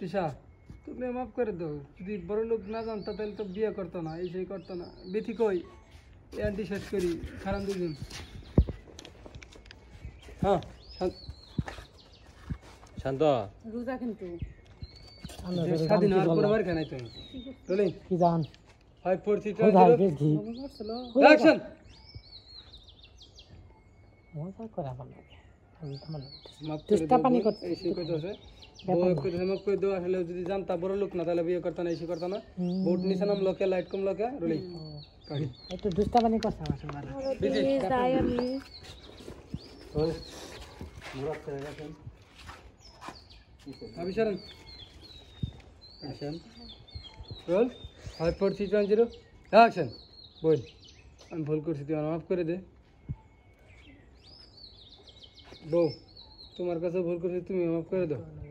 পিসা তুমি মাফ করে দাও যদি বড় লোক না জানতো তাহলে তো বিয়ে করতো না এই সেই করতো না বেথি কই এই শেষ করি খারাপ দুজন হ্যাঁ শান্ত রোজা কিন্তু চেষ্টা পানি করতে যদি জানতা বড় লোক না তাহলে বিয়ে করতো না এসে করতো না বোট নিচে নাম লোকে লাইট কম লোকে রুলি ফাইভ ফোর ওয়ান বল আমি ভুল করছি তুই মাফ করে দে বউ তোমার কাছে ভুল করছি তুমি মাফ করে দাও